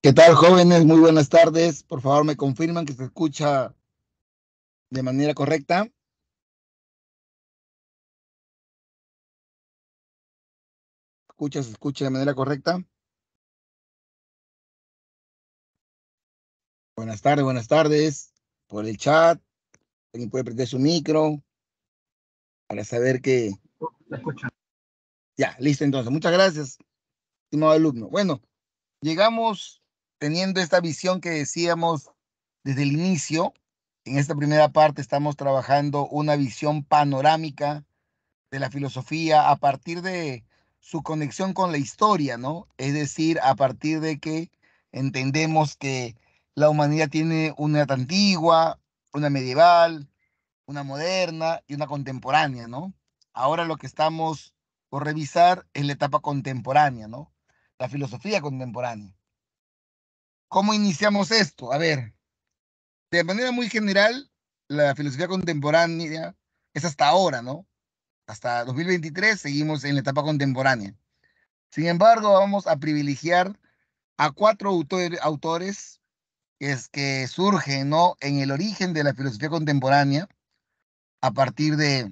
¿Qué tal, jóvenes? Muy buenas tardes. Por favor, me confirman que se escucha de manera correcta. ¿Escucha, se escucha de manera correcta? Buenas tardes, buenas tardes. Por el chat, alguien puede prender su micro para saber que... Ya, listo entonces. Muchas gracias, estimado alumno. Bueno, llegamos teniendo esta visión que decíamos desde el inicio, en esta primera parte estamos trabajando una visión panorámica de la filosofía a partir de su conexión con la historia, ¿no? Es decir, a partir de que entendemos que la humanidad tiene una antigua, una medieval, una moderna y una contemporánea, ¿no? Ahora lo que estamos por revisar es la etapa contemporánea, ¿no? La filosofía contemporánea. ¿Cómo iniciamos esto? A ver, de manera muy general, la filosofía contemporánea es hasta ahora, ¿no? Hasta 2023 seguimos en la etapa contemporánea. Sin embargo, vamos a privilegiar a cuatro autores es que surgen ¿no? en el origen de la filosofía contemporánea a partir de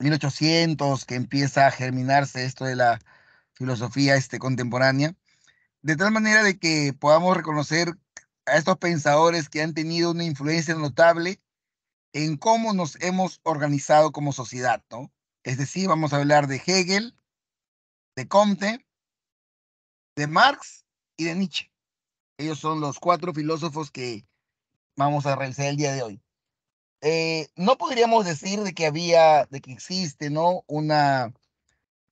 1800 que empieza a germinarse esto de la filosofía este, contemporánea de tal manera de que podamos reconocer a estos pensadores que han tenido una influencia notable en cómo nos hemos organizado como sociedad, ¿no? Es decir, vamos a hablar de Hegel, de Comte, de Marx y de Nietzsche. Ellos son los cuatro filósofos que vamos a realizar el día de hoy. Eh, no podríamos decir de que había, de que existe, ¿no? Una,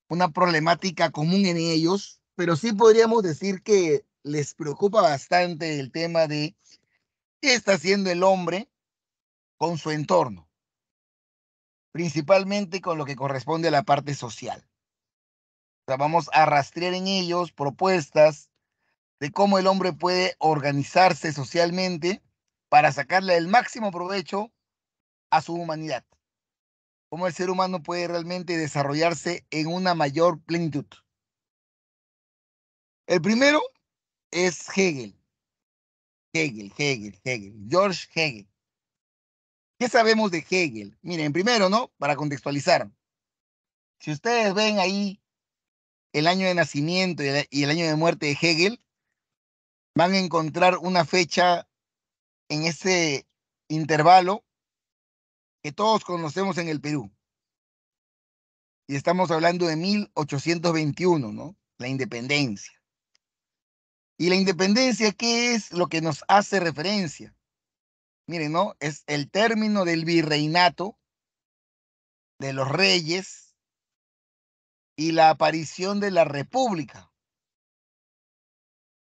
una problemática común en ellos, pero sí podríamos decir que les preocupa bastante el tema de qué está haciendo el hombre con su entorno, principalmente con lo que corresponde a la parte social. vamos a rastrear en ellos propuestas de cómo el hombre puede organizarse socialmente para sacarle el máximo provecho a su humanidad. Cómo el ser humano puede realmente desarrollarse en una mayor plenitud. El primero es Hegel. Hegel, Hegel, Hegel, George Hegel. ¿Qué sabemos de Hegel? Miren, primero, ¿no? Para contextualizar. Si ustedes ven ahí el año de nacimiento y el año de muerte de Hegel, van a encontrar una fecha en ese intervalo que todos conocemos en el Perú. Y estamos hablando de 1821, ¿no? La independencia. ¿Y la independencia qué es lo que nos hace referencia? Miren, ¿no? Es el término del virreinato, de los reyes y la aparición de la república.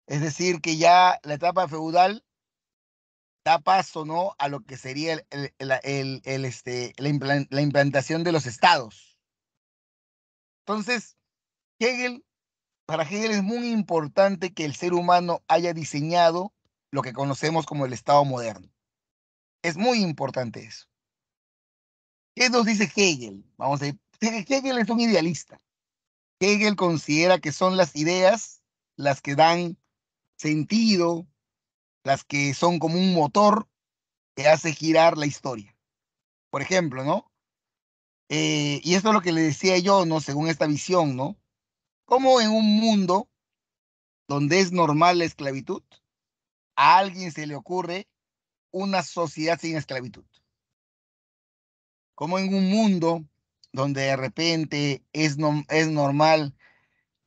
Es decir, que ya la etapa feudal da paso ¿no? a lo que sería el, este, la, implantación de los estados. Entonces, Hegel para Hegel es muy importante que el ser humano haya diseñado lo que conocemos como el Estado moderno. Es muy importante eso. ¿Qué nos dice Hegel? Vamos a decir, Hegel es un idealista. Hegel considera que son las ideas las que dan sentido, las que son como un motor que hace girar la historia. Por ejemplo, ¿no? Eh, y esto es lo que le decía yo, ¿no? Según esta visión, ¿no? ¿Cómo en un mundo donde es normal la esclavitud, a alguien se le ocurre una sociedad sin esclavitud? Como en un mundo donde de repente es, es normal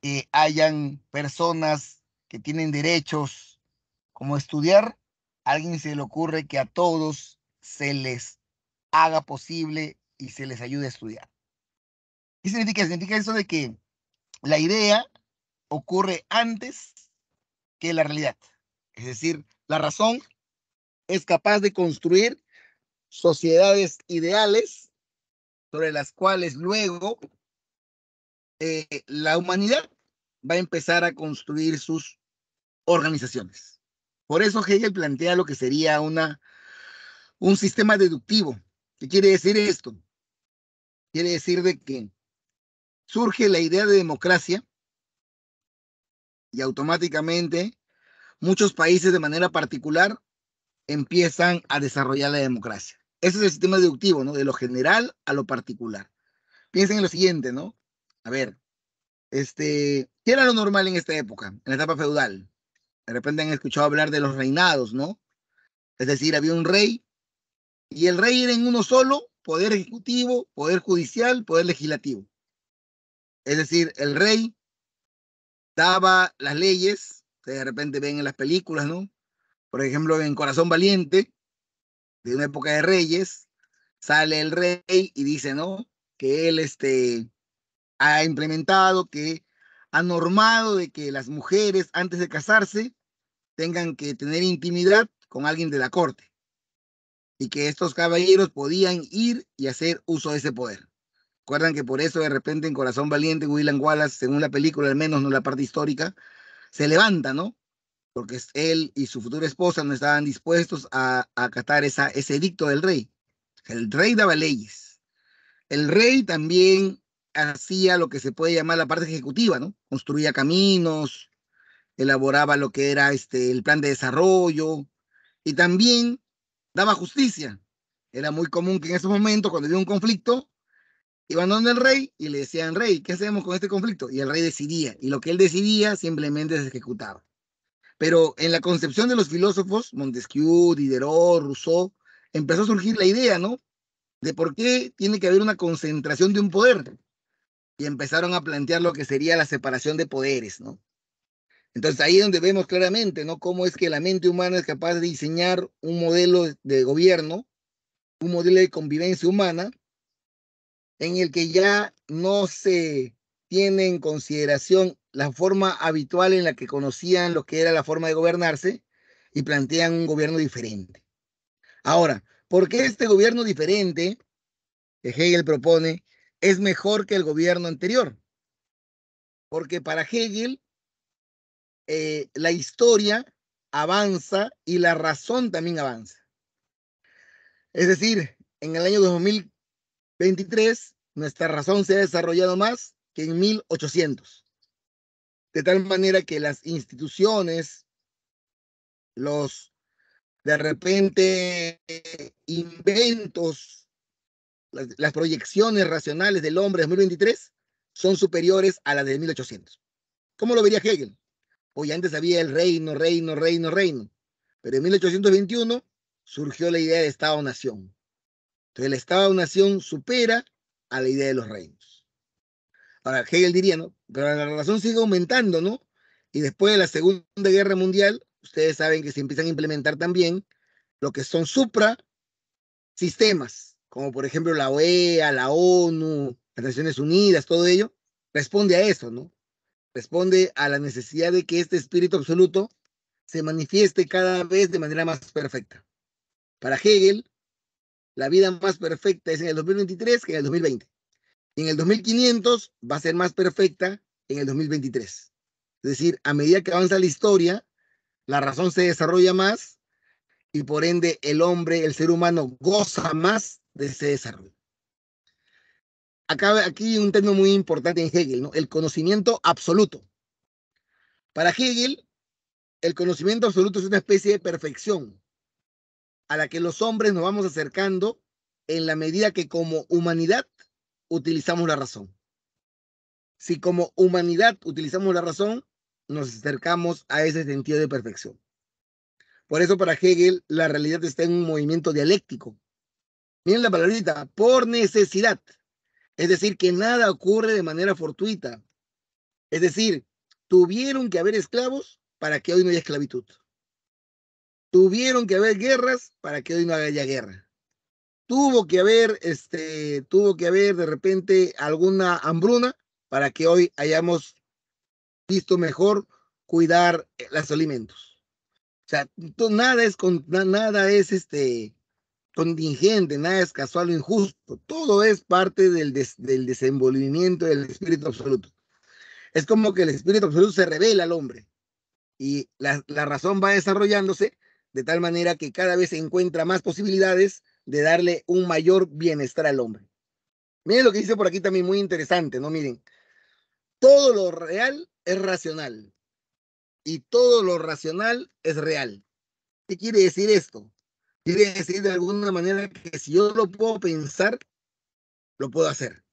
que hayan personas que tienen derechos como estudiar, a alguien se le ocurre que a todos se les haga posible y se les ayude a estudiar. ¿Qué significa? Significa eso de que la idea ocurre antes que la realidad. Es decir, la razón es capaz de construir sociedades ideales sobre las cuales luego eh, la humanidad va a empezar a construir sus organizaciones. Por eso Hegel plantea lo que sería una, un sistema deductivo. ¿Qué quiere decir esto? Quiere decir de que surge la idea de democracia y automáticamente muchos países de manera particular empiezan a desarrollar la democracia. Ese es el sistema deductivo, ¿no? De lo general a lo particular. Piensen en lo siguiente, ¿no? A ver, este, ¿qué era lo normal en esta época, en la etapa feudal? De repente han escuchado hablar de los reinados, ¿no? Es decir, había un rey y el rey era en uno solo, poder ejecutivo, poder judicial, poder legislativo. Es decir, el rey daba las leyes, que de repente ven en las películas, ¿no? Por ejemplo, en Corazón Valiente, de una época de reyes, sale el rey y dice, ¿no? Que él este, ha implementado, que ha normado de que las mujeres antes de casarse tengan que tener intimidad con alguien de la corte y que estos caballeros podían ir y hacer uso de ese poder. Recuerdan que por eso de repente en Corazón Valiente, William Wallace, según la película al menos, no la parte histórica, se levanta, ¿no? Porque él y su futura esposa no estaban dispuestos a, acatar esa, ese edicto del rey. El rey daba leyes. El rey también hacía lo que se puede llamar la parte ejecutiva, ¿no? Construía caminos, elaboraba lo que era este, el plan de desarrollo y también daba justicia. Era muy común que en esos momentos, cuando había un conflicto, Iban donde el rey y le decían, rey, ¿qué hacemos con este conflicto? Y el rey decidía, y lo que él decidía simplemente se ejecutaba. Pero en la concepción de los filósofos, Montesquieu, Diderot, Rousseau, empezó a surgir la idea, ¿no? De por qué tiene que haber una concentración de un poder. Y empezaron a plantear lo que sería la separación de poderes, ¿no? Entonces ahí es donde vemos claramente, ¿no? Cómo es que la mente humana es capaz de diseñar un modelo de gobierno, un modelo de convivencia humana, en el que ya no se tiene en consideración la forma habitual en la que conocían lo que era la forma de gobernarse y plantean un gobierno diferente. Ahora, ¿por qué este gobierno diferente que Hegel propone es mejor que el gobierno anterior? Porque para Hegel eh, la historia avanza y la razón también avanza. Es decir, en el año 2000, 23, nuestra razón se ha desarrollado más que en 1800. De tal manera que las instituciones, los de repente inventos, las, proyecciones racionales del hombre de 2023 son superiores a las de 1800. ¿Cómo lo vería Hegel? Hoy antes había el reino, reino, reino, reino. Pero en 1821 surgió la idea de Estado-Nación el Estado-nación supera a la idea de los reinos. Ahora, Hegel diría, ¿no? Pero la razón sigue aumentando, ¿no? Y después de la Segunda Guerra Mundial, ustedes saben que se empiezan a implementar también lo que son supra sistemas como por ejemplo la OEA, la ONU, las Naciones Unidas, todo ello, responde a eso, ¿no? Responde a la necesidad de que este espíritu absoluto se manifieste cada vez de manera más perfecta. Para Hegel, la vida más perfecta es en el 2023 que en el 2020. en el 2500 va a ser más perfecta en el 2023. Es decir, a medida que avanza la historia, la razón se desarrolla más y por ende el hombre, el ser humano, goza más de ese desarrollo. Acá, aquí un término muy importante en Hegel, ¿no? el conocimiento absoluto. Para Hegel, el conocimiento absoluto es una especie de perfección, a la que los hombres nos vamos acercando en la medida que como humanidad utilizamos la razón. Si como humanidad utilizamos la razón, nos acercamos a ese sentido de perfección. Por eso para Hegel la realidad está en un movimiento dialéctico. Miren la palabrita, por necesidad. Es decir, que nada ocurre de manera fortuita. Es decir, tuvieron que haber esclavos para que hoy no haya esclavitud. Tuvieron que haber guerras para que hoy no haya guerra. Tuvo que haber, este, tuvo que haber de repente alguna hambruna para que hoy hayamos visto mejor cuidar eh, los alimentos. O sea, nada es, con, nada es este, contingente, nada es casual o injusto. Todo es parte del, del desenvolvimiento del espíritu absoluto. Es como que el espíritu absoluto se revela al hombre y la, la razón va desarrollándose de tal manera que cada vez se encuentra más posibilidades de darle un mayor bienestar al hombre. Miren lo que dice por aquí también muy interesante, ¿no? Miren, todo lo real es racional y todo lo racional es real. ¿Qué quiere decir esto? Quiere decir de alguna manera que si yo lo puedo pensar, lo puedo hacer.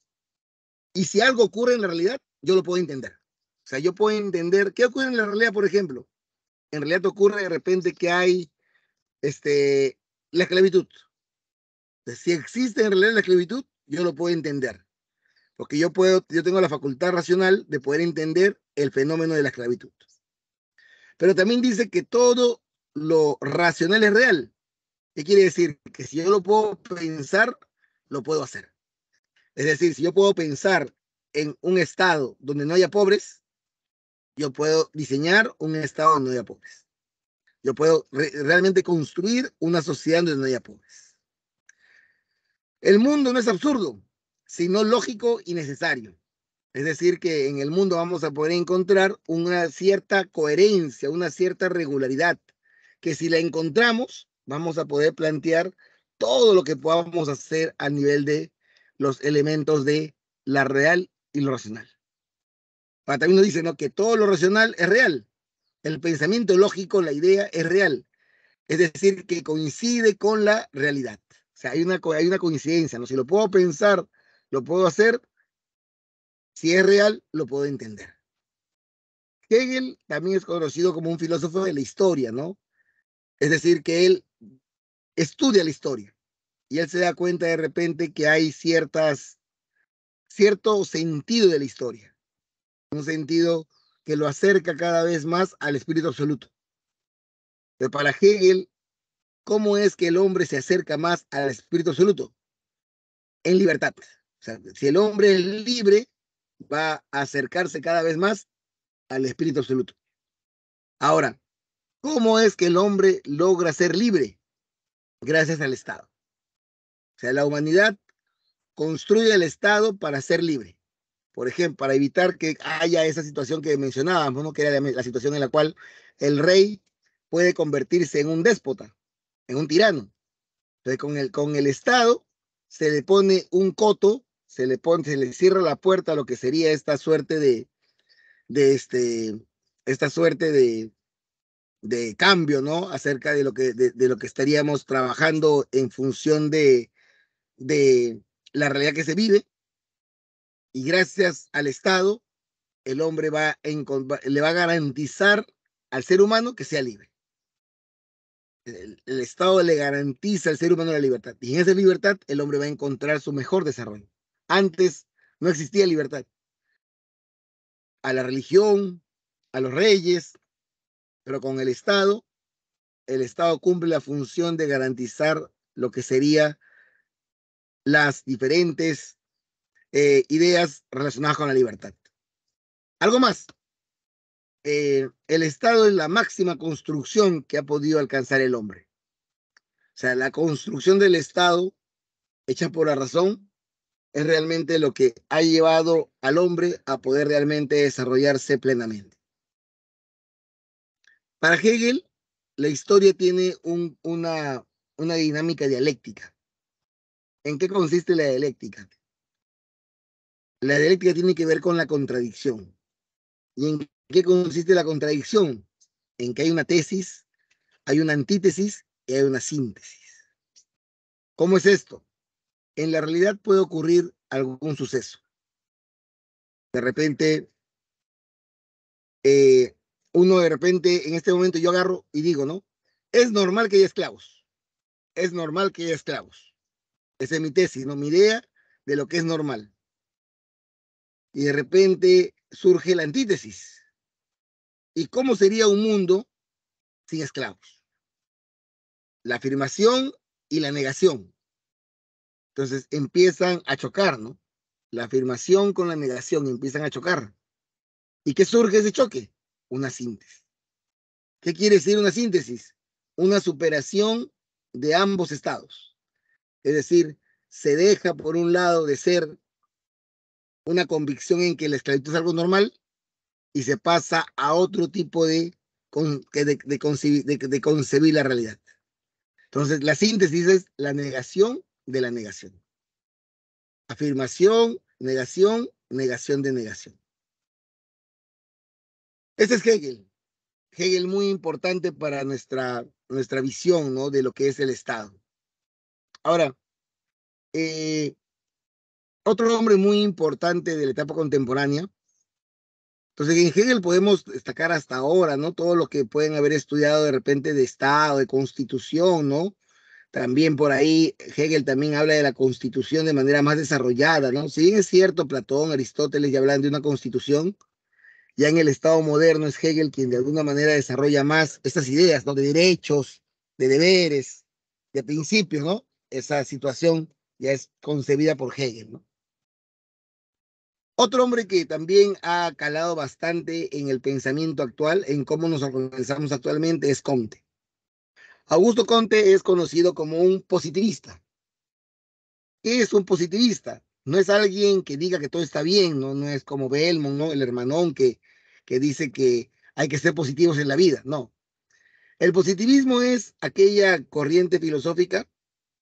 Y si algo ocurre en la realidad, yo lo puedo entender. O sea, yo puedo entender qué ocurre en la realidad, por ejemplo en realidad ocurre de repente que hay este, la esclavitud. si existe en realidad la esclavitud, yo lo puedo entender. Porque yo, puedo, yo tengo la facultad racional de poder entender el fenómeno de la esclavitud. Pero también dice que todo lo racional es real. ¿Qué quiere decir? Que si yo lo puedo pensar, lo puedo hacer. Es decir, si yo puedo pensar en un estado donde no haya pobres, yo puedo diseñar un Estado donde no haya pobres. Yo puedo realmente construir una sociedad donde no haya pobres. El mundo no es absurdo, sino lógico y necesario. Es decir, que en el mundo vamos a poder encontrar una cierta coherencia, una cierta regularidad, que si la encontramos, vamos a poder plantear todo lo que podamos hacer a nivel de los elementos de la real y lo racional también nos dice ¿no? que todo lo racional es real. El pensamiento lógico, la idea es real. Es decir, que coincide con la realidad. O sea, hay una, hay una coincidencia. ¿no? Si lo puedo pensar, lo puedo hacer. Si es real, lo puedo entender. Hegel también es conocido como un filósofo de la historia, ¿no? Es decir, que él estudia la historia y él se da cuenta de repente que hay ciertas, cierto sentido de la historia un sentido que lo acerca cada vez más al espíritu absoluto. Pero para Hegel, ¿cómo es que el hombre se acerca más al espíritu absoluto? En libertad. Pues. si el hombre es libre, va a acercarse cada vez más al espíritu absoluto. Ahora, ¿cómo es que el hombre logra ser libre? Gracias al Estado. O sea, la humanidad construye el Estado para ser libre por ejemplo, para evitar que haya esa situación que mencionábamos, que era la, situación en la cual el rey puede convertirse en un déspota, en un tirano. Entonces, con el, con el Estado se le pone un coto, se le, se le cierra la puerta a lo que sería esta suerte de, de este, esta suerte de, de cambio, ¿no? Acerca de lo que, de lo que estaríamos trabajando en función de, de la realidad que se vive y gracias al Estado, el hombre va le va a garantizar al ser humano que sea libre. El, Estado le garantiza al ser humano la libertad. Y en esa libertad el hombre va a encontrar su mejor desarrollo. Antes no existía libertad. A la religión, a los reyes, pero con el Estado, el Estado cumple la función de garantizar lo que sería las diferentes eh, ideas relacionadas con la libertad. Algo más. Eh, el Estado es la máxima construcción que ha podido alcanzar el hombre. O sea, la construcción del Estado, hecha por la razón, es realmente lo que ha llevado al hombre a poder realmente desarrollarse plenamente. Para Hegel, la historia tiene una, una dinámica dialéctica. ¿En qué consiste la dialéctica? La dialéctica tiene que ver con la contradicción. ¿Y en qué consiste la contradicción? En que hay una tesis, hay una antítesis y hay una síntesis. ¿Cómo es esto? En la realidad puede ocurrir algún suceso. De repente, eh, uno de repente, en este momento yo agarro y digo, ¿no? Es normal que haya esclavos. Es normal que haya esclavos. Esa es mi tesis, ¿no? Mi idea de lo que es normal y de repente surge la antítesis. ¿Y cómo sería un mundo sin esclavos? La afirmación y la negación. Entonces empiezan a chocar, ¿no? La afirmación con la negación empiezan a chocar. ¿Y qué surge ese choque? Una síntesis. ¿Qué quiere decir una síntesis? Una superación de ambos estados. Es decir, se deja por un lado de ser una convicción en que la esclavitud es algo normal y se pasa a otro tipo de, de, concebir, la realidad. Entonces, la síntesis es la negación de la negación. Afirmación, negación, negación de negación. Este es Hegel. Hegel muy importante para nuestra, nuestra visión ¿no? de lo que es el Estado. Ahora, eh, otro hombre muy importante de la etapa contemporánea. Entonces, en Hegel podemos destacar hasta ahora, ¿no? Todo lo que pueden haber estudiado de repente de Estado, de Constitución, ¿no? También por ahí Hegel también habla de la Constitución de manera más desarrollada, ¿no? Si bien es cierto, Platón, Aristóteles ya hablan de una Constitución, ya en el Estado moderno es Hegel quien de alguna manera desarrolla más estas ideas, ¿no? De derechos, de deberes, de principios, ¿no? Esa situación ya es concebida por Hegel, ¿no? Otro hombre que también ha calado bastante en el pensamiento actual, en cómo nos organizamos actualmente, es Conte. Augusto Conte es conocido como un positivista. es un positivista? No es alguien que diga que todo está bien, no, no es como Belmont, ¿no? el hermanón que, que dice que hay que ser positivos en la vida, no. El positivismo es aquella corriente filosófica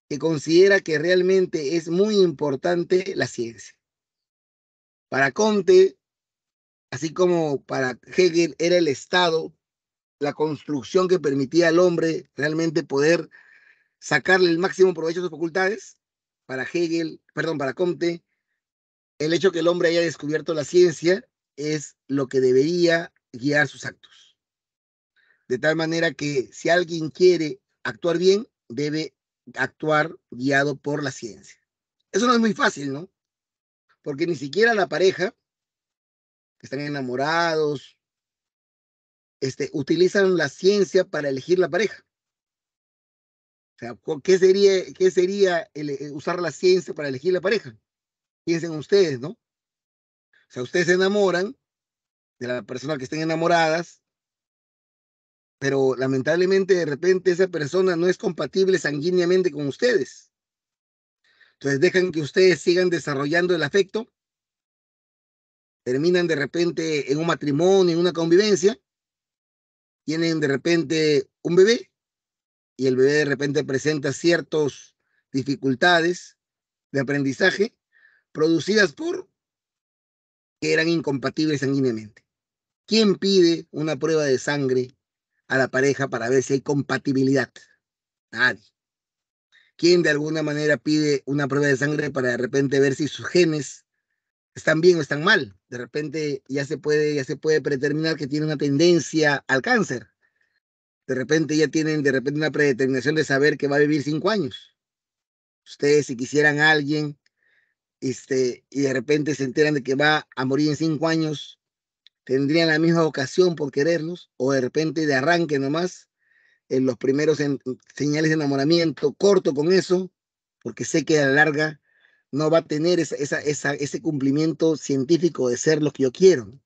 que considera que realmente es muy importante la ciencia para Conte, así como para Hegel, era el Estado la construcción que permitía al hombre realmente poder sacarle el máximo provecho a sus facultades. Para Hegel, perdón, para Comte, el hecho que el hombre haya descubierto la ciencia es lo que debería guiar sus actos. De tal manera que si alguien quiere actuar bien, debe actuar guiado por la ciencia. Eso no es muy fácil, ¿no? porque ni siquiera la pareja, que están enamorados, este, utilizan la ciencia para elegir la pareja. O sea, ¿qué sería, qué sería eh, usar la ciencia para elegir la pareja? Piensen ustedes, ¿no? O sea, ustedes se enamoran de la persona que están enamoradas, pero lamentablemente de repente esa persona no es compatible sanguíneamente con ustedes. Entonces dejan que ustedes sigan desarrollando el afecto, terminan de repente en un matrimonio, en una convivencia, tienen de repente un bebé y el bebé de repente presenta ciertas dificultades de aprendizaje producidas por que eran incompatibles sanguíneamente. ¿Quién pide una prueba de sangre a la pareja para ver si hay compatibilidad? Nadie quien de alguna manera pide una prueba de sangre para de repente ver si sus genes están bien o están mal. De repente ya se puede, ya se puede predeterminar que tiene una tendencia al cáncer. De repente ya tienen de repente una predeterminación de saber que va a vivir cinco años. Ustedes si quisieran a alguien este, y de repente se enteran de que va a morir en cinco años, tendrían la misma vocación por quererlos o de repente de arranque nomás en los primeros señales de enamoramiento, corto con eso, porque sé que a la larga no va a tener esa, ese cumplimiento científico de ser lo que yo quiero.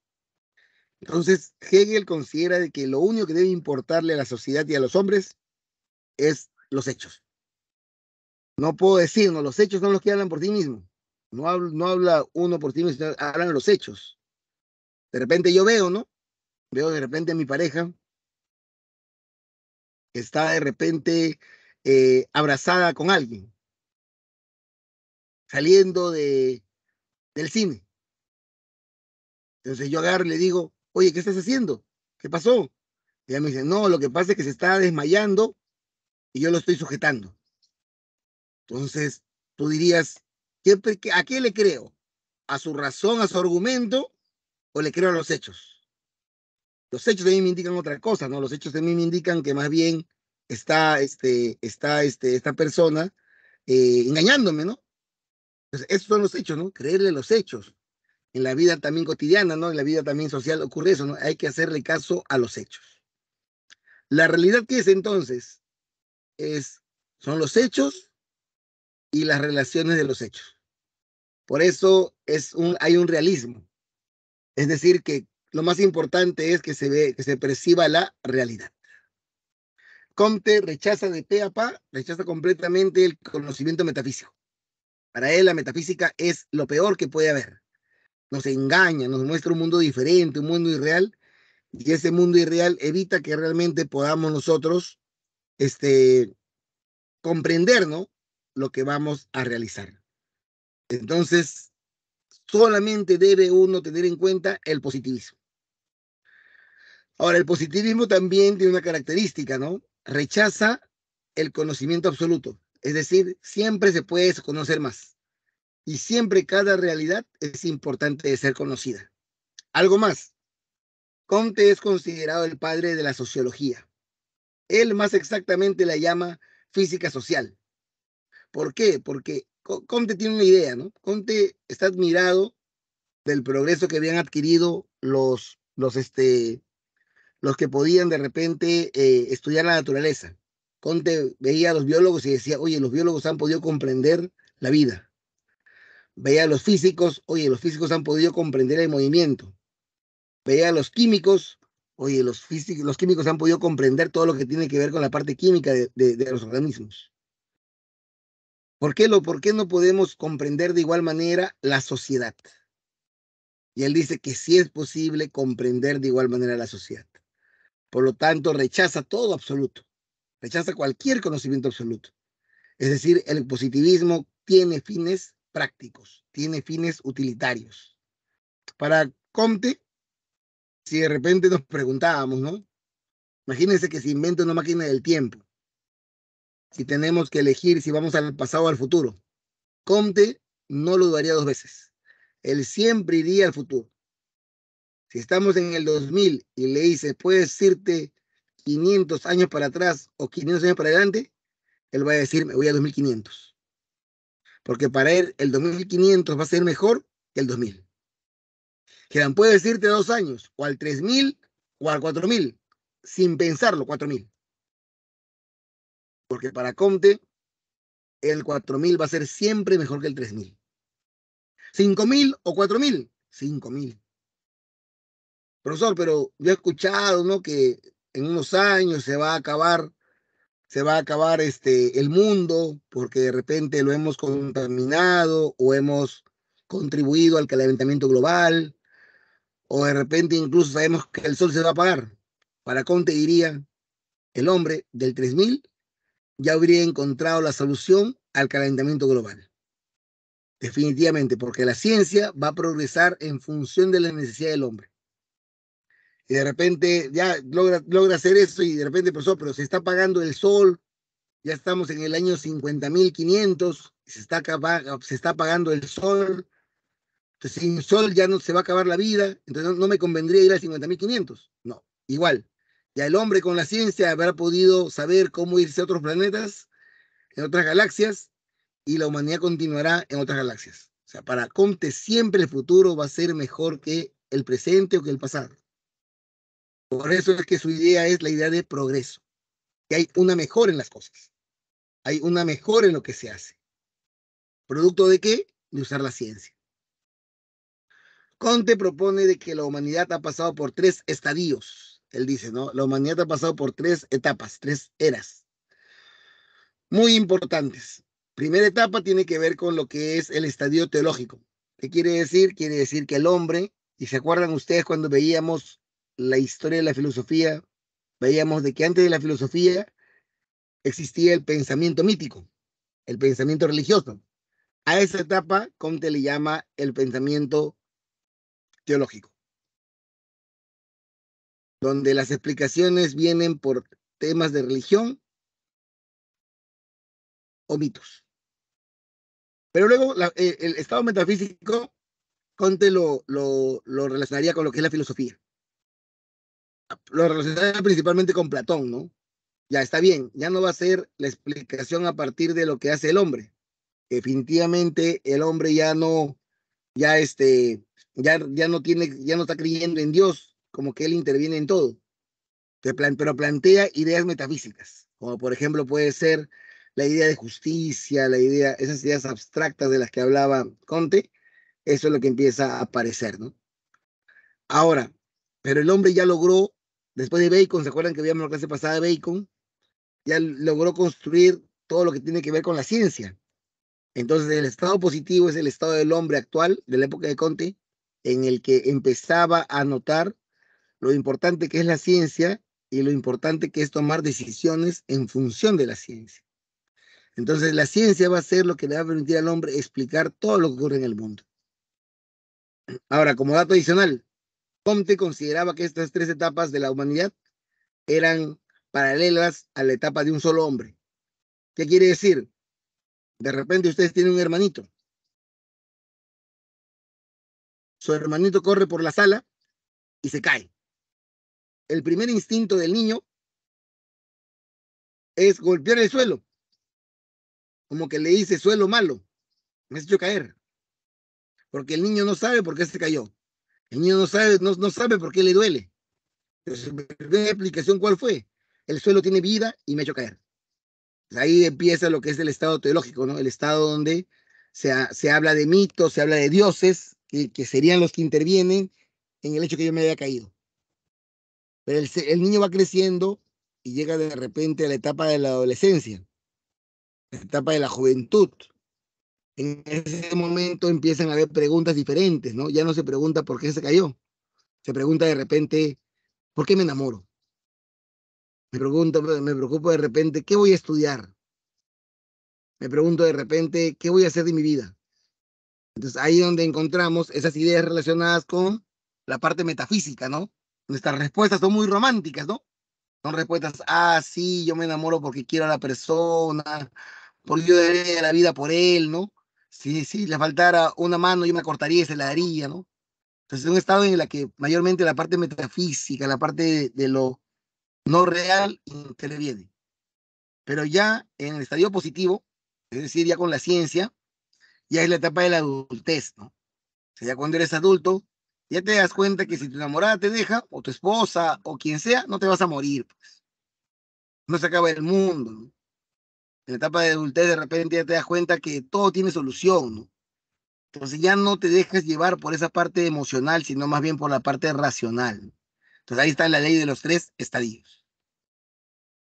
Entonces, Hegel considera que lo único que debe importarle a la sociedad y a los hombres es los hechos. No puedo decir, no, los hechos son los que hablan por ti mismo No, no habla uno por ti mismo, hablan los hechos. De repente yo veo, ¿no? Veo de repente a mi pareja está de repente eh, abrazada con alguien, saliendo de, del cine. Entonces yo agarro y le digo, oye, ¿qué estás haciendo? ¿Qué pasó? Y ella me dice, no, lo que pasa es que se está desmayando y yo lo estoy sujetando. Entonces tú dirías, ¿qué, ¿a qué le creo? ¿A su razón, a su argumento o le creo a los hechos? Los hechos de mí me indican otra cosa, ¿no? Los hechos de mí me indican que más bien está, este, está este, esta persona eh, engañándome, ¿no? Entonces, esos son los hechos, ¿no? Creerle los hechos. En la vida también cotidiana, ¿no? En la vida también social ocurre eso, ¿no? Hay que hacerle caso a los hechos. La realidad que es entonces es, son los hechos y las relaciones de los hechos. Por eso es un, hay un realismo. Es decir, que lo más importante es que se, ve, que se perciba la realidad. Comte rechaza de pe a pa, rechaza completamente el conocimiento metafísico. Para él la metafísica es lo peor que puede haber. Nos engaña, nos muestra un mundo diferente, un mundo irreal, y ese mundo irreal evita que realmente podamos nosotros este, comprender lo que vamos a realizar. Entonces, solamente debe uno tener en cuenta el positivismo. Ahora, el positivismo también tiene una característica, ¿no? Rechaza el conocimiento absoluto. Es decir, siempre se puede conocer más. Y siempre cada realidad es importante de ser conocida. Algo más. Comte es considerado el padre de la sociología. Él más exactamente la llama física social. ¿Por qué? Porque Comte tiene una idea, ¿no? Comte está admirado del progreso que habían adquirido los, los, este, los que podían de repente eh, estudiar la naturaleza. Conte veía a los biólogos y decía, oye, los biólogos han podido comprender la vida. Veía a los físicos, oye, los físicos han podido comprender el movimiento. Veía a los químicos, oye, los, físicos, los químicos han podido comprender todo lo que tiene que ver con la parte química de, los organismos. ¿Por qué, lo, ¿Por qué no podemos comprender de igual manera la sociedad? Y él dice que sí es posible comprender de igual manera la sociedad. Por lo tanto, rechaza todo absoluto, rechaza cualquier conocimiento absoluto. Es decir, el positivismo tiene fines prácticos, tiene fines utilitarios. Para Comte, si de repente nos preguntábamos, ¿no? Imagínense que se inventa una máquina del tiempo. Si tenemos que elegir si vamos al pasado o al futuro. Comte no lo dudaría dos veces. Él siempre iría al futuro. Si estamos en el 2000 y le dices, puedes irte 500 años para atrás o 500 años para adelante, él va a decir, me voy a 2500. Porque para él el 2500 va a ser mejor que el 2000. Gerán, puedes irte dos años o al 3000 o al 4000, sin pensarlo, 4000. Porque para Comte, el 4000 va a ser siempre mejor que el 3000. 5000 o 4000, 5000 profesor, pero yo he escuchado, ¿no? Que en unos años se va a acabar, se va a acabar este, el mundo porque de repente lo hemos contaminado o hemos contribuido al calentamiento global o de repente incluso sabemos que el sol se va a apagar. Para Conte diría, el hombre del 3000 ya habría encontrado la solución al calentamiento global. Definitivamente, porque la ciencia va a progresar en función de la necesidad del hombre y de repente ya logra, logra hacer eso y de repente, pero se está apagando el sol, ya estamos en el año 50.500, se está, se está apagando el sol, entonces sin sol ya no se va a acabar la vida, entonces no, me convendría ir a 50.500, no, igual. Ya el hombre con la ciencia habrá podido saber cómo irse a otros planetas, en otras galaxias, y la humanidad continuará en otras galaxias. O sea, para Comte siempre el futuro va a ser mejor que el presente o que el pasado. Por eso es que su idea es la idea de progreso, que hay una mejor en las cosas, hay una mejor en lo que se hace. ¿Producto de qué? De usar la ciencia. Conte propone de que la humanidad ha pasado por tres estadios. Él dice, ¿no? La humanidad ha pasado por tres etapas, tres eras. Muy importantes. Primera etapa tiene que ver con lo que es el estadio teológico. ¿Qué quiere decir? Quiere decir que el hombre, y se acuerdan ustedes cuando veíamos la historia de la filosofía, veíamos de que antes de la filosofía existía el pensamiento mítico, el pensamiento religioso. A esa etapa Comte le llama el pensamiento teológico, donde las explicaciones vienen por temas de religión o mitos. Pero luego eh, el, estado metafísico, Conte lo relacionaría con lo que es la filosofía lo relaciona principalmente con Platón, ¿no? Ya está bien, ya no va a ser la explicación a partir de lo que hace el hombre. Definitivamente el hombre ya no, ya este, ya, ya no tiene, ya no está creyendo en Dios, como que él interviene en todo. Pero plantea ideas metafísicas, como por ejemplo puede ser la idea de justicia, la idea, esas ideas abstractas de las que hablaba Conte, eso es lo que empieza a aparecer, ¿no? Ahora, pero el hombre ya logró Después de Bacon, ¿se acuerdan que había la clase pasada de Bacon? Ya logró construir todo lo que tiene que ver con la ciencia. Entonces, el estado positivo es el estado del hombre actual, de la época de Conte, en el que empezaba a notar lo importante que es la ciencia y lo importante que es tomar decisiones en función de la ciencia. Entonces, la ciencia va a ser lo que le va a permitir al hombre explicar todo lo que ocurre en el mundo. Ahora, como dato adicional, Comte consideraba que estas tres etapas de la humanidad eran paralelas a la etapa de un solo hombre. ¿Qué quiere decir? De repente ustedes tienen un hermanito. Su hermanito corre por la sala y se cae. El primer instinto del niño es golpear el suelo. Como que le dice suelo malo. Me has hecho caer. Porque el niño no sabe por qué se cayó. El niño no sabe, no, sabe por qué le duele. Pero explicación, ¿cuál fue? El suelo tiene vida y me ha hecho caer. ahí empieza lo que es el estado teológico, ¿no? El estado donde se, se habla de mitos, se habla de dioses, que, que, serían los que intervienen en el hecho que yo me haya caído. Pero el niño va creciendo y llega de repente a la etapa de la adolescencia, la etapa de la juventud, en ese momento empiezan a haber preguntas diferentes, ¿no? Ya no se pregunta por qué se cayó. Se pregunta de repente, ¿por qué me enamoro? Me pregunto, me preocupo de repente, ¿qué voy a estudiar? Me pregunto de repente, ¿qué voy a hacer de mi vida? Entonces ahí es donde encontramos esas ideas relacionadas con la parte metafísica, ¿no? Nuestras respuestas son muy románticas, ¿no? Son respuestas, ah, sí, yo me enamoro porque quiero a la persona, porque yo daría la vida por él, ¿no? si, sí, le faltara una mano, yo me cortaría y se la haría, ¿no? Entonces es un estado en el que mayormente la parte metafísica, la parte de, lo no real interviene. Mm, Pero ya en el estadio positivo, es decir, ya con la ciencia, ya es la etapa de la adultez, ¿no? O sea, ya cuando eres adulto, ya te das cuenta que si tu enamorada te deja, o tu esposa, o quien sea, no te vas a morir, pues. No se acaba el mundo, ¿no? en la etapa de adultez de repente ya te das cuenta que todo tiene solución, Entonces ya no te dejas llevar por esa parte emocional, sino más bien por la parte racional. Entonces ahí está la ley de los tres estadios.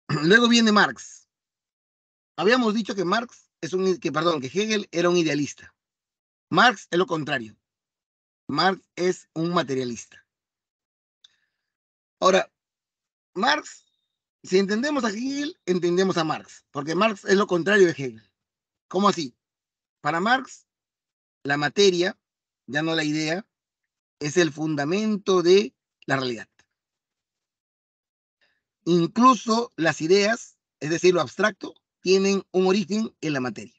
Luego viene Marx. Habíamos dicho que Marx es un, que perdón, que Hegel era un idealista. Marx es lo contrario. Marx es un materialista. Ahora, Marx si entendemos a Hegel, entendemos a Marx, porque Marx es lo contrario de Hegel. ¿Cómo así? Para Marx, la materia, ya no la idea, es el fundamento de la realidad. Incluso las ideas, es decir, lo abstracto, tienen un origen en la materia.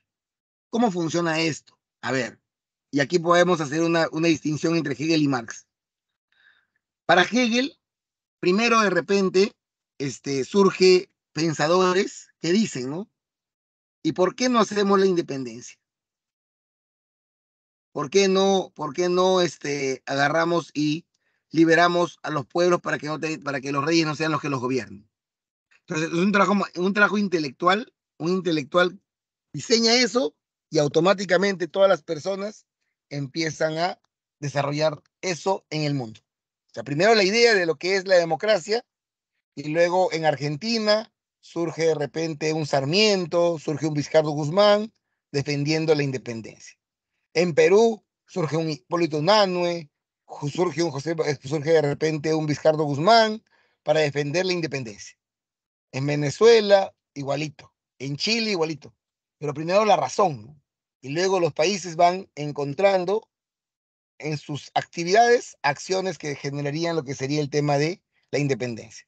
¿Cómo funciona esto? A ver, y aquí podemos hacer una, una distinción entre Hegel y Marx. Para Hegel, primero de repente, este, surge pensadores que dicen, ¿no? ¿Y por qué no hacemos la independencia? ¿Por qué no, por qué no este, agarramos y liberamos a los pueblos para que, no para que los reyes no sean los que los gobiernen? Entonces, es un trabajo, un trabajo intelectual, un intelectual diseña eso y automáticamente todas las personas empiezan a desarrollar eso en el mundo. O sea, primero la idea de lo que es la democracia y luego en Argentina surge de repente un Sarmiento, surge un Vizcardo Guzmán defendiendo la independencia. En Perú surge un Hipólito Nanue, surge, un José, eh, surge de repente un Vizcardo Guzmán para defender la independencia. En Venezuela, igualito. En Chile, igualito. Pero primero la razón. Y luego los países van encontrando en sus actividades acciones que generarían lo que sería el tema de la independencia.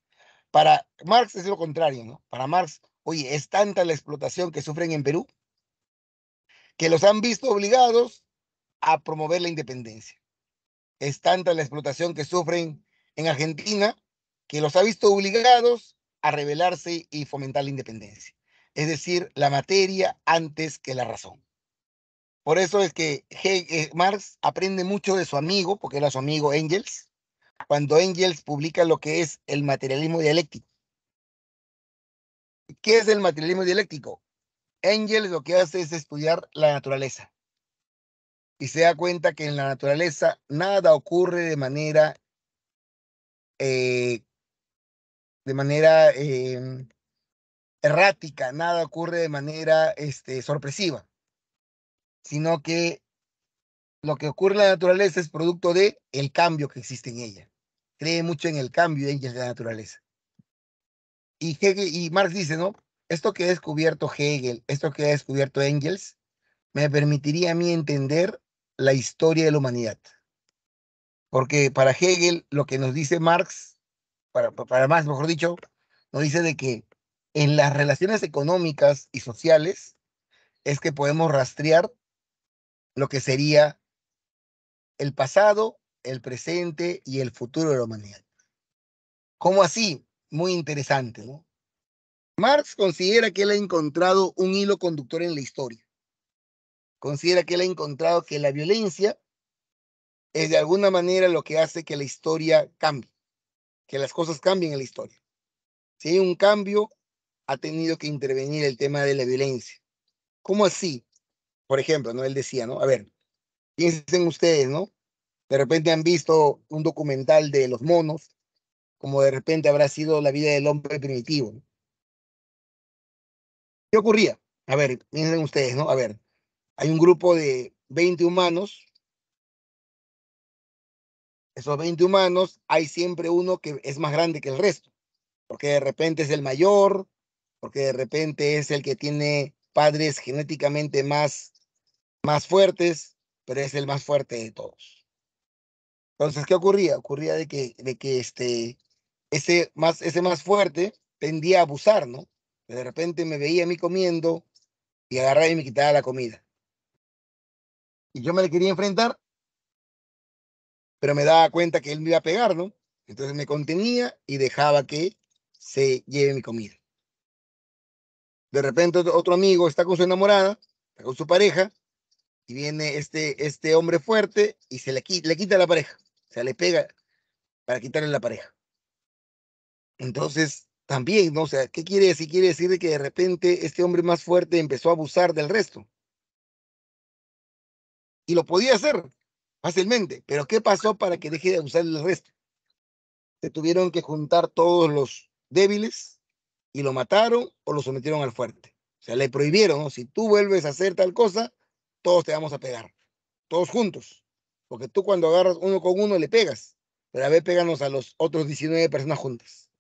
Para Marx es lo contrario, ¿no? Para Marx, oye, es tanta la explotación que sufren en Perú que los han visto obligados a promover la independencia. Es tanta la explotación que sufren en Argentina que los ha visto obligados a rebelarse y fomentar la independencia. Es decir, la materia antes que la razón. Por eso es que eh, Marx aprende mucho de su amigo, porque era su amigo Engels, cuando Engels publica lo que es el materialismo dialéctico. ¿Qué es el materialismo dialéctico? Engels lo que hace es estudiar la naturaleza y se da cuenta que en la naturaleza nada ocurre de manera eh, de manera em, errática, nada ocurre de manera este, sorpresiva, sino que lo que ocurre en la naturaleza es producto de el cambio que existe en ella mucho en el cambio de la naturaleza. Y, y Marx dice, ¿no? Esto que ha descubierto Hegel, esto que ha descubierto Engels, me permitiría a mí entender la historia de la humanidad. Porque para Hegel, lo que nos dice Marx, para, para Marx, mejor dicho, nos dice de que en las relaciones económicas y sociales es que podemos rastrear lo que sería el pasado el presente y el futuro de la humanidad. ¿Cómo así? Muy interesante, ¿no? Marx considera que él ha encontrado un hilo conductor en la historia. Considera que él ha encontrado que la violencia es de alguna manera lo que hace que la historia cambie, que las cosas cambien en la historia. Si hay un cambio, ha tenido que intervenir el tema de la violencia. ¿Cómo así? Por ejemplo, ¿no? Él decía, ¿no? A ver, piensen ustedes, ¿no? de repente han visto un documental de los monos, como de repente habrá sido la vida del hombre primitivo. ¿Qué ocurría? A ver, miren ustedes, ¿no? A ver, hay un grupo de 20 humanos. Esos 20 humanos, hay siempre uno que es más grande que el resto, porque de repente es el mayor, porque de repente es el que tiene padres genéticamente más, más fuertes, pero es el más fuerte de todos. Entonces, ¿qué ocurría? Ocurría de que, de que este, ese, más, ese más fuerte tendía a abusar, ¿no? De repente me veía a mí comiendo y agarraba y me quitaba la comida. Y yo me le quería enfrentar, pero me daba cuenta que él me iba a pegar, ¿no? Entonces me contenía y dejaba que se lleve mi comida. De repente otro amigo está con su enamorada, con su pareja, y viene este, este hombre fuerte y se le, le quita la pareja sea, le pega para quitarle la pareja. Entonces, también, ¿no? O sea, ¿qué quiere decir? Quiere decir que de repente este hombre más fuerte empezó a abusar del resto. Y lo podía hacer fácilmente, pero ¿qué pasó para que deje de abusar del resto? Se tuvieron que juntar todos los débiles y lo mataron o lo sometieron al fuerte. O sea, le prohibieron, ¿no? si tú vuelves a hacer tal cosa, todos te vamos a pegar, todos juntos. Porque tú cuando agarras uno con uno le pegas, pero a ver, péganos a los otros 19 personas juntas.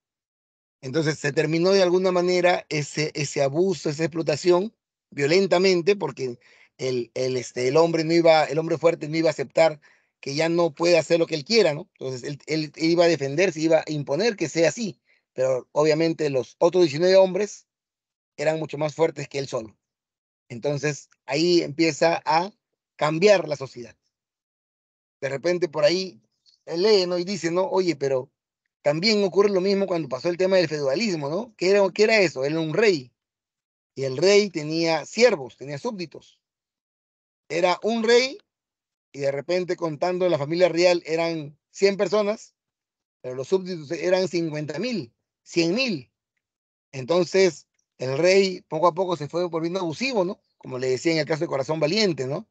Entonces se terminó de alguna manera ese, ese abuso, esa explotación, violentamente, porque el, el, este, el, hombre no iba, el hombre fuerte no iba a aceptar que ya no puede hacer lo que él quiera, ¿no? Entonces él, él iba a defenderse, iba a imponer que sea así, pero obviamente los otros 19 hombres eran mucho más fuertes que él solo. Entonces ahí empieza a cambiar la sociedad de repente por ahí eh, lee ¿no? y dice ¿no? Oye, pero también ocurre lo mismo cuando pasó el tema del feudalismo, ¿no? ¿Qué era, qué era eso? Era un rey. Y el rey tenía siervos, tenía súbditos. Era un rey y de repente contando la familia real eran 100 personas, pero los súbditos eran 50 mil, 100 mil. Entonces, el rey poco a poco se fue volviendo abusivo, ¿no? Como le decía en el caso de Corazón Valiente, ¿no?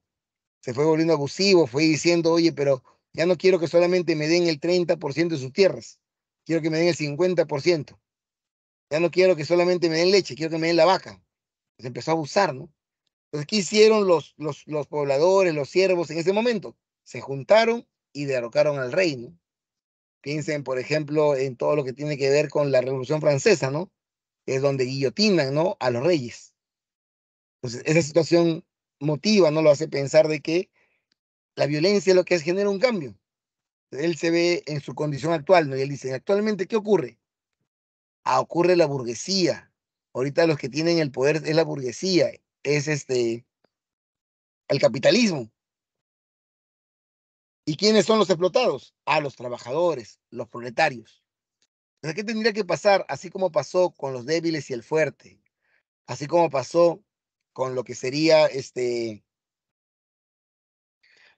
se fue volviendo abusivo, fue diciendo, oye, pero ya no quiero que solamente me den el 30% de sus tierras, quiero que me den el 50%. Ya no quiero que solamente me den leche, quiero que me den la vaca. Se empezó a abusar, ¿no? Entonces, ¿qué hicieron los, los, pobladores, los siervos en ese momento? Se juntaron y derrocaron al rey, ¿no? Piensen, por ejemplo, en todo lo que tiene que ver con la Revolución Francesa, ¿no? Es donde guillotinan, ¿no? A los reyes. Entonces, esa situación motiva, no lo hace pensar de que la violencia es lo que genera un cambio. Él se ve en su condición actual, ¿no? Y él dice, actualmente, ¿qué ocurre? Ah, ocurre la burguesía. Ahorita los que tienen el poder es la burguesía, es este, el capitalismo. ¿Y quiénes son los explotados? a ah, los trabajadores, los proletarios. ¿qué tendría que pasar? Así como pasó con los débiles y el fuerte, así como pasó con lo que sería este,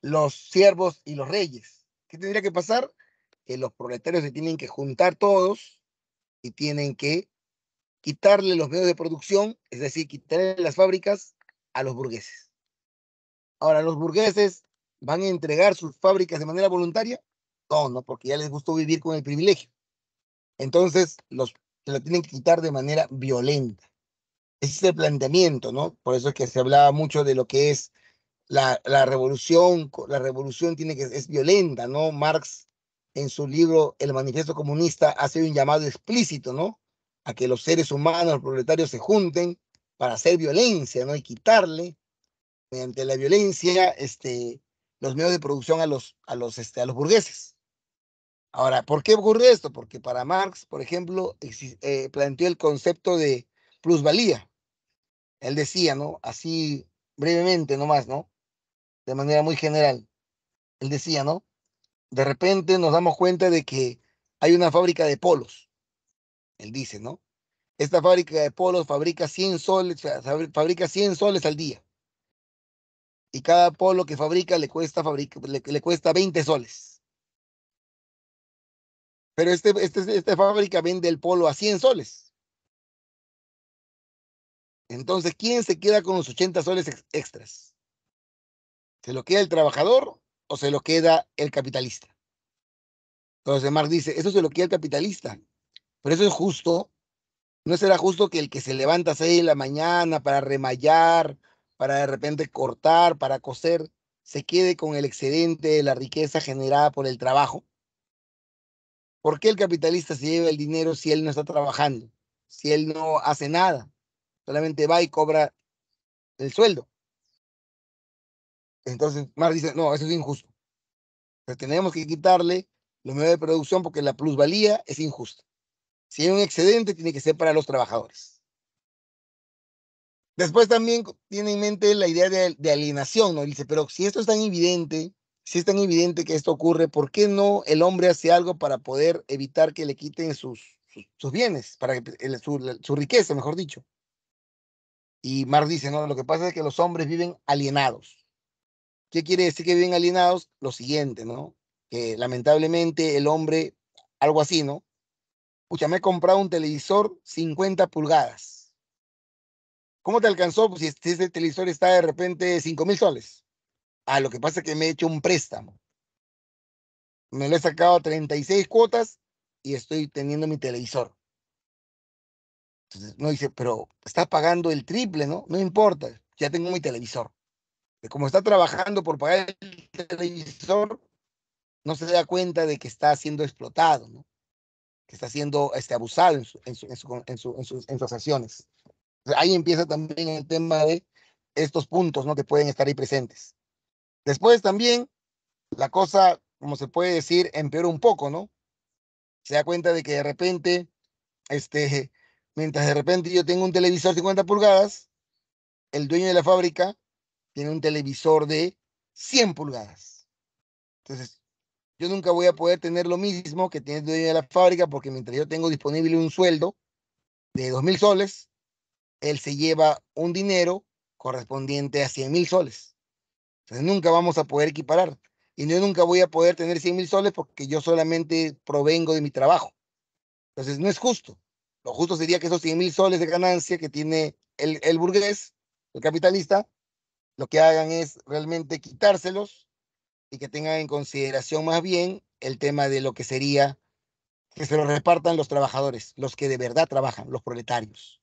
los siervos y los reyes. ¿Qué tendría que pasar? Que los proletarios se tienen que juntar todos y tienen que quitarle los medios de producción, es decir, quitarle las fábricas a los burgueses. Ahora, ¿los burgueses van a entregar sus fábricas de manera voluntaria? No, no, porque ya les gustó vivir con el privilegio. Entonces, los, se lo tienen que quitar de manera violenta existe el planteamiento, ¿no? Por eso es que se hablaba mucho de lo que es la, la revolución. La revolución tiene que, es violenta, ¿no? Marx, en su libro El Manifiesto Comunista, hace un llamado explícito, ¿no? A que los seres humanos, los proletarios, se junten para hacer violencia, ¿no? Y quitarle, mediante la violencia, este, los medios de producción a los, a los, este, a los burgueses. Ahora, ¿por qué ocurre esto? Porque para Marx, por ejemplo, eh, planteó el concepto de plusvalía él decía, ¿no? Así brevemente nomás, ¿no? De manera muy general. Él decía, ¿no? De repente nos damos cuenta de que hay una fábrica de polos. Él dice, ¿no? Esta fábrica de polos fabrica 100 soles, fabrica cien soles al día. Y cada polo que fabrica le cuesta, le, cuesta 20 soles. Pero este, este, esta fábrica vende el polo a 100 soles entonces, ¿quién se queda con los 80 soles extras? ¿Se lo queda el trabajador o se lo queda el capitalista? Entonces Marx dice, eso se lo queda el capitalista, pero eso es justo. ¿No será justo que el que se levanta a 6 de la mañana para remallar, para de repente cortar, para coser, se quede con el excedente de la riqueza generada por el trabajo? ¿Por qué el capitalista se lleva el dinero si él no está trabajando, si él no hace nada? solamente va y cobra el sueldo. Entonces Mar dice, no, eso es injusto. tenemos que quitarle los medios de producción porque la plusvalía es injusta. Si hay un excedente, tiene que ser para los trabajadores. Después también tiene en mente la idea de, alienación, ¿no? dice, pero si esto es tan evidente, si es tan evidente que esto ocurre, ¿por qué no el hombre hace algo para poder evitar que le quiten sus, bienes, para que, su riqueza, mejor dicho? Y Marx dice, no, lo que pasa es que los hombres viven alienados. ¿Qué quiere decir que viven alienados? Lo siguiente, ¿no? Que lamentablemente el hombre, algo así, ¿no? Pucha, me he comprado un televisor 50 pulgadas. ¿Cómo te alcanzó pues, si este, televisor está de repente 5 mil soles? Ah, lo que pasa es que me he hecho un préstamo. Me lo he sacado a 36 cuotas y estoy teniendo mi televisor. Entonces uno dice, pero está pagando el triple, ¿no? No importa, ya tengo mi televisor. Como está trabajando por pagar el televisor, no se da cuenta de que está siendo explotado, ¿no? que está siendo este, abusado en, sus, en acciones. ahí empieza también el tema de estos puntos ¿no? que pueden estar ahí presentes. Después también la cosa, como se puede decir, empeora un poco, ¿no? Se da cuenta de que de repente este, Mientras de repente yo tengo un televisor 50 pulgadas, el dueño de la fábrica tiene un televisor de 100 pulgadas. Entonces, yo nunca voy a poder tener lo mismo que tiene el dueño de la fábrica porque mientras yo tengo disponible un sueldo de 2.000 soles, él se lleva un dinero correspondiente a mil soles. Entonces, nunca vamos a poder equiparar. Y yo nunca voy a poder tener 100.000 soles porque yo solamente provengo de mi trabajo. Entonces, no es justo. Lo justo sería que esos 100 mil soles de ganancia que tiene el, burgués, el capitalista, lo que hagan es realmente quitárselos y que tengan en consideración más bien el tema de lo que sería que se lo repartan los trabajadores, los que de verdad trabajan, los proletarios,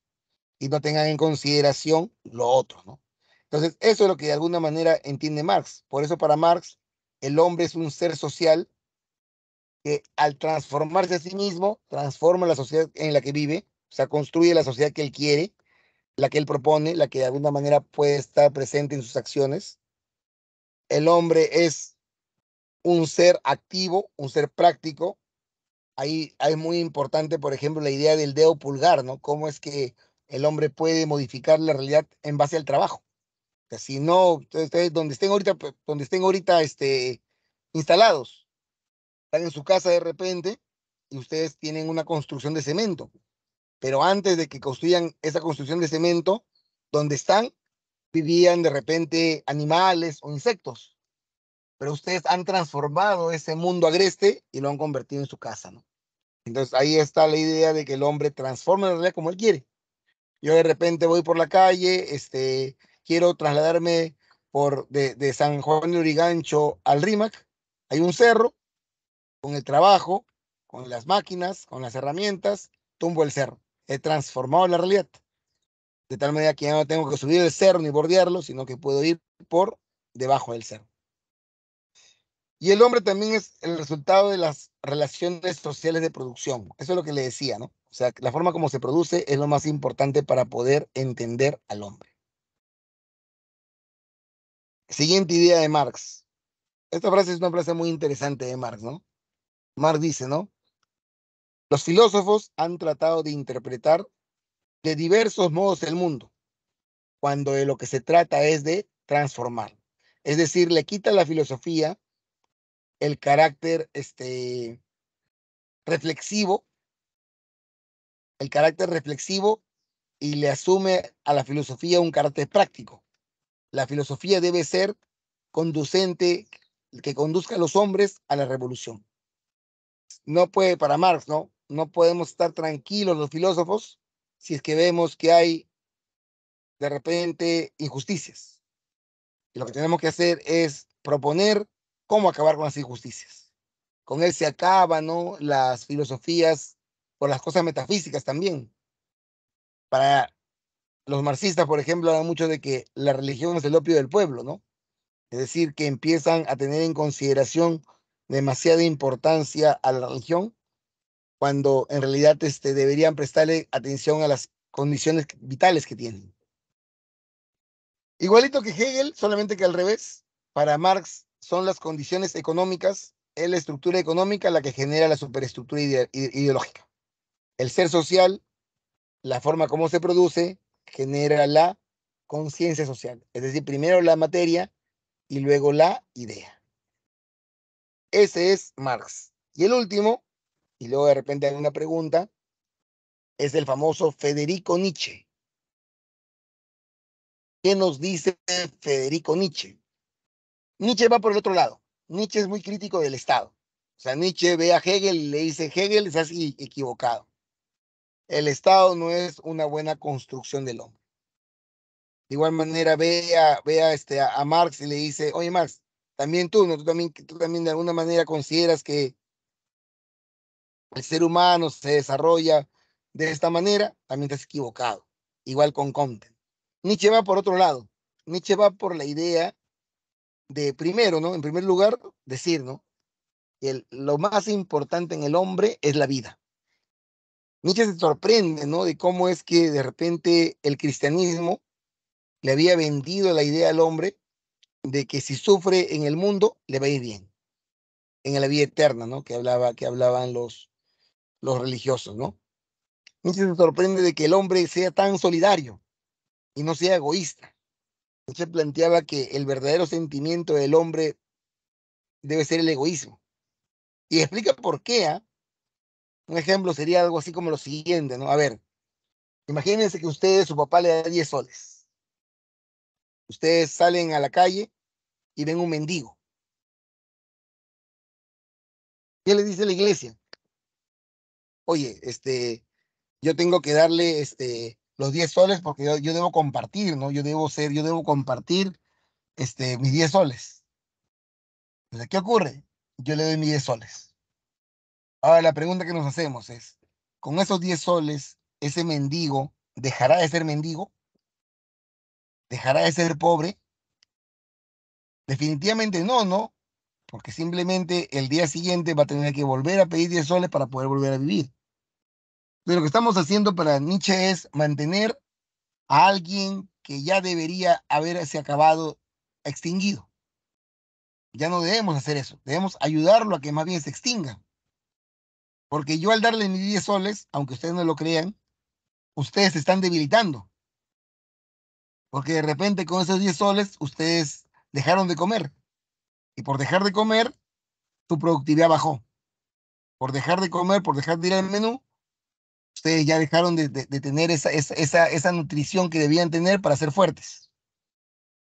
y no tengan en consideración lo otro, ¿no? Entonces, eso es lo que de alguna manera entiende Marx. Por eso para Marx, el hombre es un ser social que al transformarse a sí mismo, transforma la sociedad en la que vive, o sea, construye la sociedad que él quiere, la que él propone, la que de alguna manera puede estar presente en sus acciones. El hombre es un ser activo, un ser práctico. Ahí es muy importante, por ejemplo, la idea del dedo pulgar, ¿no? Cómo es que el hombre puede modificar la realidad en base al trabajo. si no, donde estén ahorita, pues, donde estén ahorita este, instalados, están en su casa de repente y ustedes tienen una construcción de cemento. Pero antes de que construyan esa construcción de cemento, donde están, vivían de repente animales o insectos. Pero ustedes han transformado ese mundo agreste y lo han convertido en su casa, ¿no? Entonces ahí está la idea de que el hombre transforma la realidad como él quiere. Yo de repente voy por la calle, este, quiero trasladarme por, de, de San Juan de Urigancho al Rímac, hay un cerro, con el trabajo, con las máquinas, con las herramientas, tumbo el ser. He transformado la realidad. De tal manera que ya no tengo que subir el cerro ni bordearlo, sino que puedo ir por debajo del ser. Y el hombre también es el resultado de las relaciones sociales de producción. Eso es lo que le decía, ¿no? O sea, la forma como se produce es lo más importante para poder entender al hombre. Siguiente idea de Marx. Esta frase es una frase muy interesante de Marx, ¿no? Mar dice, ¿no? Los filósofos han tratado de interpretar de diversos modos el mundo, cuando de lo que se trata es de transformar. Es decir, le quita a la filosofía el carácter este, reflexivo, el carácter reflexivo y le asume a la filosofía un carácter práctico. La filosofía debe ser conducente, que conduzca a los hombres a la revolución no puede, para Marx, ¿no? No podemos estar tranquilos los filósofos si es que vemos que hay de repente injusticias. Y lo que tenemos que hacer es proponer cómo acabar con las injusticias. Con él se acaban ¿no? las filosofías o las cosas metafísicas también. Para los marxistas, por ejemplo, hablan mucho de que la religión es el opio del pueblo, ¿no? Es decir, que empiezan a tener en consideración demasiada importancia a la religión cuando en realidad este, deberían prestarle atención a las condiciones vitales que tienen. Igualito que Hegel, solamente que al revés, para Marx son las condiciones económicas, es la estructura económica la que genera la superestructura ideológica. El ser social, la forma como se produce, genera la conciencia social, es decir, primero la materia y luego la idea. Ese es Marx. Y el último, y luego de repente hay una pregunta, es el famoso Federico Nietzsche. ¿Qué nos dice Federico Nietzsche? Nietzsche va por el otro lado. Nietzsche es muy crítico del Estado. O sea, Nietzsche ve a Hegel y le dice, Hegel estás equivocado. El Estado no es una buena construcción del hombre. De igual manera ve a, ve a, este, a, Marx y le dice, oye Marx, también tú, ¿no? Tú también, tú también de alguna manera consideras que el ser humano se desarrolla de esta manera, también estás equivocado. Igual con content. Nietzsche va por otro lado. Nietzsche va por la idea de primero, ¿no? En primer lugar, decir, ¿no? El, lo más importante en el hombre es la vida. Nietzsche se sorprende, ¿no? De cómo es que de repente el cristianismo le había vendido la idea al hombre de que si sufre en el mundo, le va a ir bien. En la vida eterna, ¿no? Que, hablaba, que hablaban los, los religiosos, ¿no? Nietzsche se sorprende de que el hombre sea tan solidario y no sea egoísta. Nietzsche planteaba que el verdadero sentimiento del hombre debe ser el egoísmo. Y explica por qué. ¿ah? Un ejemplo sería algo así como lo siguiente, ¿no? A ver, imagínense que ustedes, su papá le da 10 soles Ustedes salen a la calle y ven un mendigo. ¿Qué le dice la iglesia? Oye, este, yo tengo que darle este, los 10 soles porque yo, debo compartir, ¿no? Yo debo ser, yo debo compartir este, mis 10 soles. ¿Qué ocurre? Yo le doy mis 10 soles. Ahora la pregunta que nos hacemos es, ¿con esos 10 soles ese mendigo dejará de ser mendigo? ¿Dejará de ser pobre? Definitivamente no, ¿no? Porque simplemente el día siguiente va a tener que volver a pedir 10 soles para poder volver a vivir. Pero lo que estamos haciendo para Nietzsche es mantener a alguien que ya debería haberse acabado extinguido. Ya no debemos hacer eso. Debemos ayudarlo a que más bien se extinga. Porque yo al darle mis 10 soles, aunque ustedes no lo crean, ustedes se están debilitando. Porque de repente con esos 10 soles ustedes dejaron de comer. Y por dejar de comer, su productividad bajó. Por dejar de comer, por dejar de ir al menú, ustedes ya dejaron de, tener esa, esa nutrición que debían tener para ser fuertes.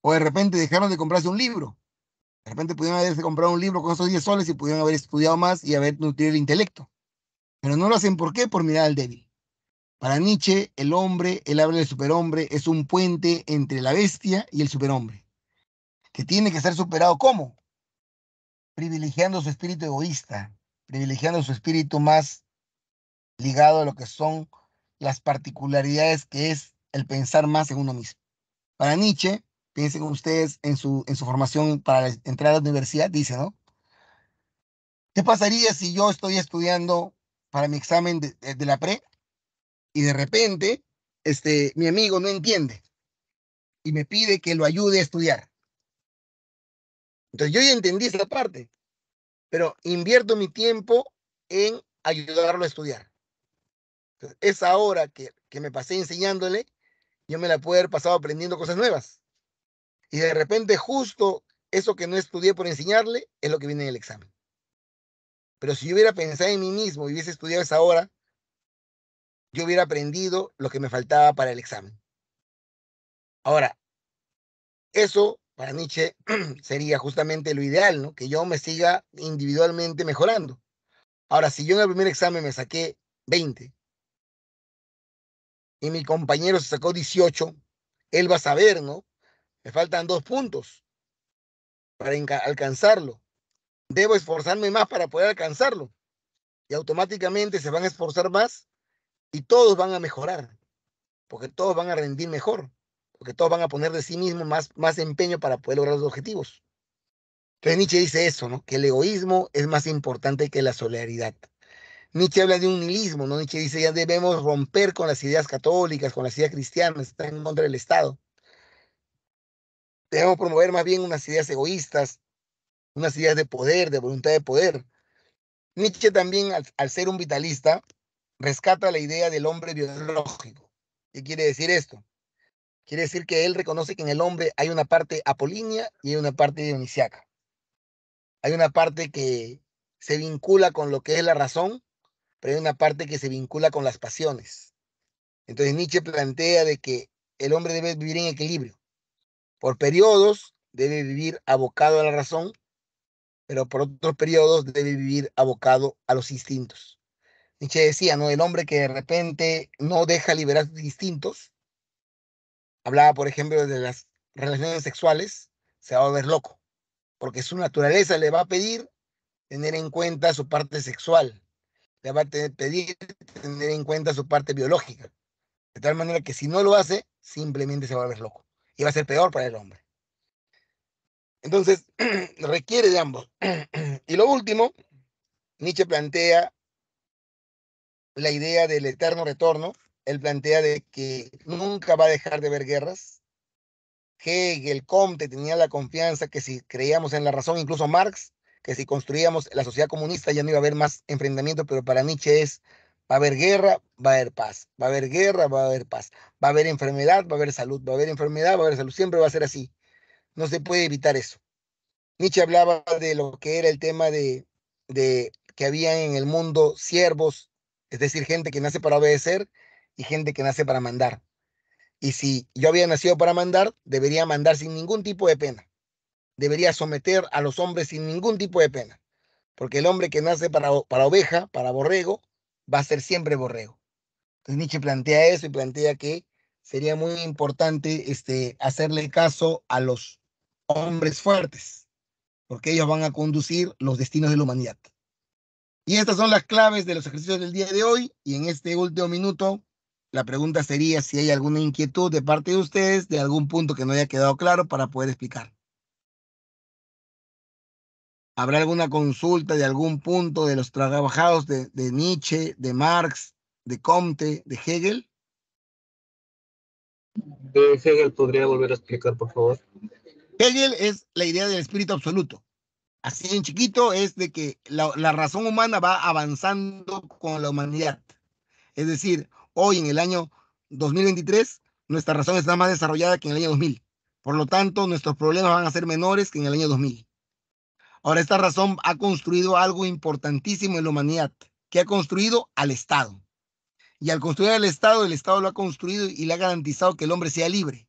O de repente dejaron de comprarse un libro. De repente pudieron haberse comprado un libro con esos 10 soles y pudieron haber estudiado más y haber nutrido el intelecto. Pero no lo hacen ¿por qué? Por mirar al débil. Para Nietzsche, el hombre, el habla del superhombre, es un puente entre la bestia y el superhombre, que tiene que ser superado ¿cómo? Privilegiando su espíritu egoísta, privilegiando su espíritu más ligado a lo que son las particularidades que es el pensar más en uno mismo. Para Nietzsche, piensen ustedes en su, en su formación para entrar a la universidad, dice, ¿no? ¿Qué pasaría si yo estoy estudiando para mi examen de, de la pre y de repente este, mi amigo no entiende y me pide que lo ayude a estudiar. Entonces yo ya entendí esa parte, pero invierto mi tiempo en ayudarlo a estudiar. esa hora que, que me pasé enseñándole, yo me la puedo haber pasado aprendiendo cosas nuevas. Y de repente justo eso que no estudié por enseñarle es lo que viene en el examen. Pero si yo hubiera pensado en mí mismo y hubiese estudiado esa hora, yo hubiera aprendido lo que me faltaba para el examen. Ahora, eso para Nietzsche sería justamente lo ideal, ¿no? Que yo me siga individualmente mejorando. Ahora, si yo en el primer examen me saqué 20 y mi compañero se sacó 18, él va a saber, ¿no? Me faltan dos puntos para alcanzarlo. Debo esforzarme más para poder alcanzarlo. Y automáticamente se van a esforzar más y todos van a mejorar, porque todos van a rendir mejor, porque todos van a poner de sí mismos más, más empeño para poder lograr los objetivos. Entonces Nietzsche dice eso, ¿no? Que el egoísmo es más importante que la solidaridad. Nietzsche habla de un nihilismo, ¿no? Nietzsche dice ya debemos romper con las ideas católicas, con las ideas cristianas, están en contra del Estado. Debemos promover más bien unas ideas egoístas, unas ideas de poder, de voluntad de poder. Nietzsche también, al ser un vitalista, rescata la idea del hombre biológico. ¿Qué quiere decir esto? Quiere decir que él reconoce que en el hombre hay una parte apolínea y una parte dionisiaca. Hay una parte que se vincula con lo que es la razón, pero hay una parte que se vincula con las pasiones. Entonces Nietzsche plantea de que el hombre debe vivir en equilibrio. Por periodos debe vivir abocado a la razón, pero por otros periodos debe vivir abocado a los instintos. Nietzsche decía, ¿no? El hombre que de repente no deja liberar distintos, Hablaba, por ejemplo, de las relaciones sexuales, se va a volver loco, porque su naturaleza le va a pedir tener en cuenta su parte sexual, le va a pedir tener en cuenta su parte biológica, de tal manera que si no lo hace, simplemente se va a volver loco y va a ser peor para el hombre. Entonces, requiere de ambos. y lo último, Nietzsche plantea la idea del eterno retorno. Él plantea de que nunca va a dejar de haber guerras. Hegel, Comte tenía la confianza que si creíamos en la razón, incluso Marx, que si construíamos la sociedad comunista ya no iba a haber más enfrentamiento, pero para Nietzsche es, va a haber guerra, va a haber paz, va a haber guerra, va a haber paz, va a haber enfermedad, va a haber salud, va a haber enfermedad, va a haber salud, siempre va a ser así. No se puede evitar eso. Nietzsche hablaba de lo que era el tema de, de que había en el mundo siervos es decir, gente que nace para obedecer y gente que nace para mandar. Y si yo había nacido para mandar, debería mandar sin ningún tipo de pena. Debería someter a los hombres sin ningún tipo de pena. Porque el hombre que nace para, para oveja, para borrego, va a ser siempre borrego. Entonces Nietzsche plantea eso y plantea que sería muy importante este, hacerle caso a los hombres fuertes, porque ellos van a conducir los destinos de la humanidad. Y estas son las claves de los ejercicios del día de hoy. Y en este último minuto, la pregunta sería si hay alguna inquietud de parte de ustedes de algún punto que no haya quedado claro para poder explicar. ¿Habrá alguna consulta de algún punto de los trabajados de, Nietzsche, de Marx, de Comte, de Hegel? Hegel podría volver a explicar, por favor. Hegel es la idea del espíritu absoluto así en chiquito, es de que la, la, razón humana va avanzando con la humanidad. Es decir, hoy en el año 2023, nuestra razón está más desarrollada que en el año 2000. Por lo tanto, nuestros problemas van a ser menores que en el año 2000. Ahora, esta razón ha construido algo importantísimo en la humanidad, que ha construido al Estado. Y al construir al Estado, el Estado lo ha construido y le ha garantizado que el hombre sea libre.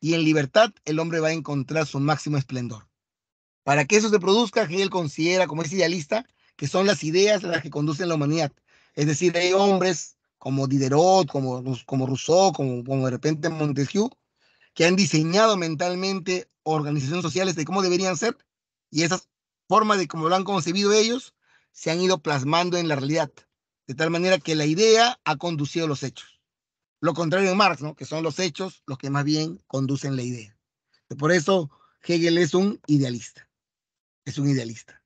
Y en libertad, el hombre va a encontrar su máximo esplendor. Para que eso se produzca, Hegel considera, como es idealista, que son las ideas las que conducen la humanidad. Es decir, hay hombres como Diderot, como, como Rousseau, como, de repente Montesquieu, que han diseñado mentalmente organizaciones sociales de cómo deberían ser y esas formas de cómo lo han concebido ellos se han ido plasmando en la realidad, de tal manera que la idea ha conducido los hechos. Lo contrario de Marx, ¿no? que son los hechos los que más bien conducen la idea. Por eso Hegel es un idealista es un idealista.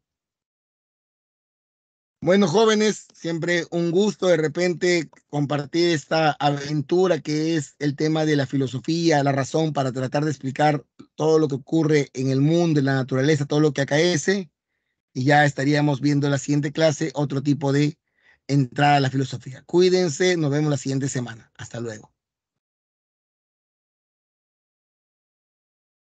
Bueno, jóvenes, siempre un gusto de repente compartir esta aventura que es el tema de la filosofía, la razón para tratar de explicar todo lo que ocurre en el mundo, en la naturaleza, todo lo que acaece. Y ya estaríamos viendo la siguiente clase, otro tipo de entrada a la filosofía. Cuídense, nos vemos la siguiente semana. Hasta luego.